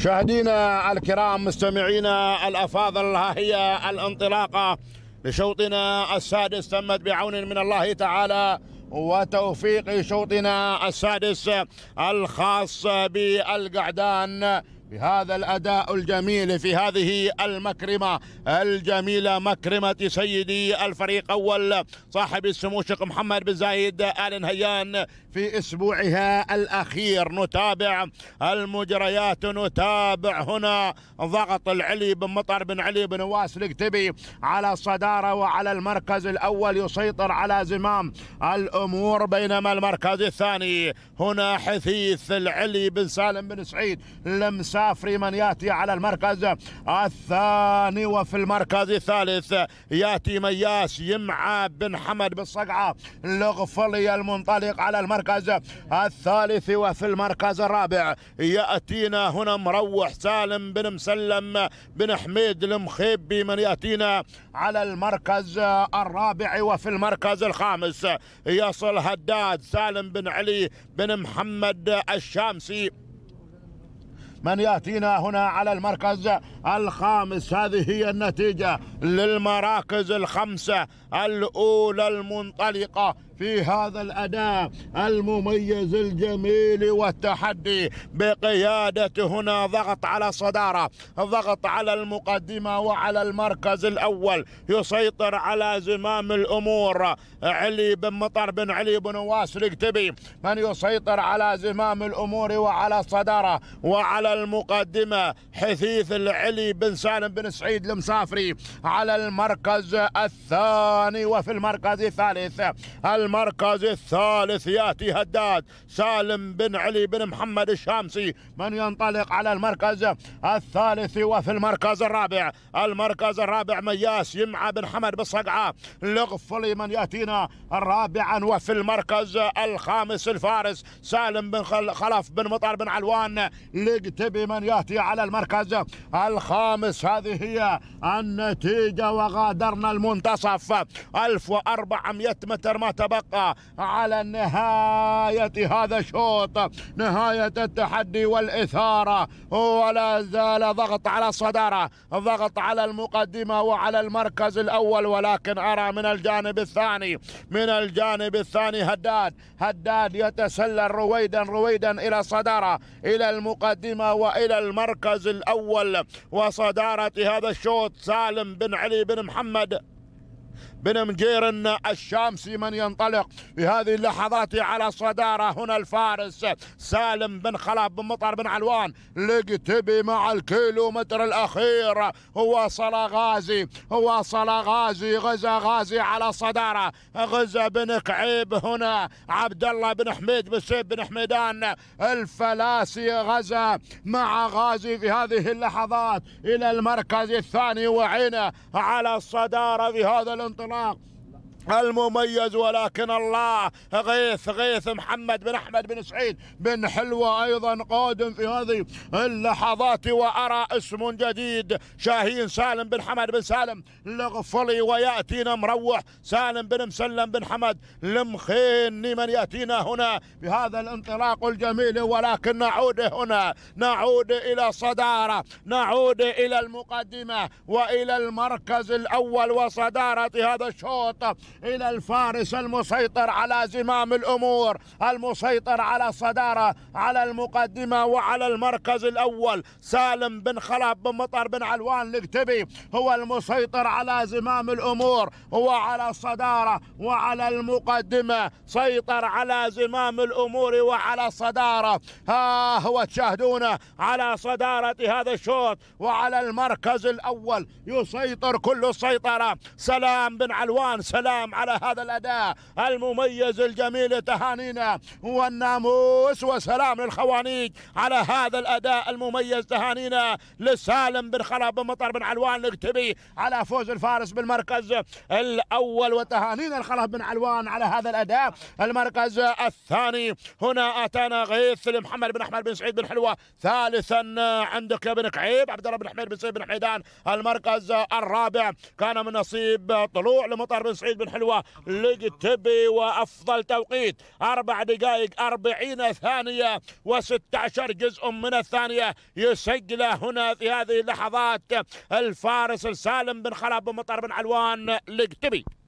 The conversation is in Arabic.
مشاهدينا الكرام مستمعينا الافاضل ها هي الانطلاقه لشوطنا السادس تمت بعون من الله تعالى وتوفيق شوطنا السادس الخاص بالقعدان بهذا الأداء الجميل في هذه المكرمة الجميلة مكرمة سيدي الفريق أول صاحب السمو الشيخ محمد بن زايد آل نهيان في اسبوعها الاخير نتابع المجريات نتابع هنا ضغط العلي بن مطر بن علي بن واس الكتبي على الصداره وعلى المركز الاول يسيطر على زمام الامور بينما المركز الثاني هنا حثيث العلي بن سالم بن سعيد لمسافري من ياتي على المركز الثاني وفي المركز الثالث ياتي مياس يمعى بن حمد بن صقعه لغفلي المنطلق على المركز المركز الثالث وفي المركز الرابع يأتينا هنا مروح سالم بن مسلم بن حميد المخيبي من يأتينا على المركز الرابع وفي المركز الخامس يصل هداد سالم بن علي بن محمد الشامسي من ياتينا هنا على المركز الخامس هذه هي النتيجه للمراكز الخمسه الاولى المنطلقه في هذا الأداء المميز الجميل والتحدي بقيادة هنا ضغط على الصدارة ضغط على المقدمة وعلى المركز الأول يسيطر على زمام الأمور علي بن مطر بن علي بن واس الكتبي من يسيطر على زمام الأمور وعلى الصدارة وعلى المقدمة حثيث العلي بن سالم بن سعيد المسافري على المركز الثاني وفي المركز الثالث الم المركز الثالث ياتي هداد سالم بن علي بن محمد الشامسي من ينطلق على المركز الثالث وفي المركز الرابع المركز الرابع مياس يمعة بن حمد بالصقعة لغفلي من ياتينا رابعا وفي المركز الخامس الفارس سالم بن خلف بن مطر بن علوان لقتبي من ياتي على المركز الخامس هذه هي النتيجة وغادرنا المنتصف 1400 متر ما تبقى الحلقة على نهاية هذا الشوط نهاية التحدي والإثارة ولا زال ضغط على الصدارة ضغط على المقدمة وعلى المركز الأول ولكن أرى من الجانب الثاني من الجانب الثاني هداد هداد يتسلل رويدا رويدا إلى الصدارة إلى المقدمة وإلى المركز الأول وصدارة هذا الشوط سالم بن علي بن محمد بن مجير الشامسي من ينطلق في هذه اللحظات على الصداره هنا الفارس سالم بن خلاب بن مطر بن علوان لقتبي مع الكيلومتر الأخير وصل غازي وصل غازي غزا غازي على الصداره غزا بن كعيب هنا عبد الله بن حميد بسيب بن حميدان الفلاسي غزا مع غازي في هذه اللحظات إلى المركز الثاني وعينه على الصدارة في هذا الانطلاق Canucks. المميز ولكن الله غيث غيث محمد بن احمد بن سعيد بن حلوه ايضا قادم في هذه اللحظات وارى اسم جديد شاهين سالم بن حمد بن سالم لغفلي وياتينا مروح سالم بن مسلم بن حمد المخيني من ياتينا هنا بهذا الانطلاق الجميل ولكن نعود هنا نعود الى صداره نعود الى المقدمه والى المركز الاول وصداره هذا الشوط إلى الفارس المسيطر على زمام الأمور المسيطر على الصدارة على المقدمة وعلى المركز الأول سالم بن خلاب بن مطر بن علوان الكتبي هو المسيطر على زمام الأمور وعلى الصدارة وعلى المقدمة سيطر على زمام الأمور وعلى الصدارة ها هو تشاهدونه على صدارة هذا الشوط وعلى المركز الأول يسيطر كل السيطرة سلام بن علوان سلام السلام على هذا الأداء المميز الجميل تهانينا والناموس وسلام للخوانيج على هذا الأداء المميز تهانينا لسالم بن خلاب بن مطر بن علوان نكتبي على فوز الفارس بالمركز الأول وتهانينا الخلف بن علوان على هذا الأداء المركز الثاني هنا أتانا غيث لمحمد بن أحمد بن سعيد بن حلوة ثالثا عندك يا بن كعيب عبد الله بن حميد بن سعيد بن حيدان المركز الرابع كان من نصيب طلوع لمطر بن سعيد بن الحلوة لقتبي وأفضل توقيت أربع دقائق أربعين ثانية و16 جزء من الثانية يسجله هنا في هذه اللحظات الفارس السالم بن خلاب بن مطر بن علوان لقتبي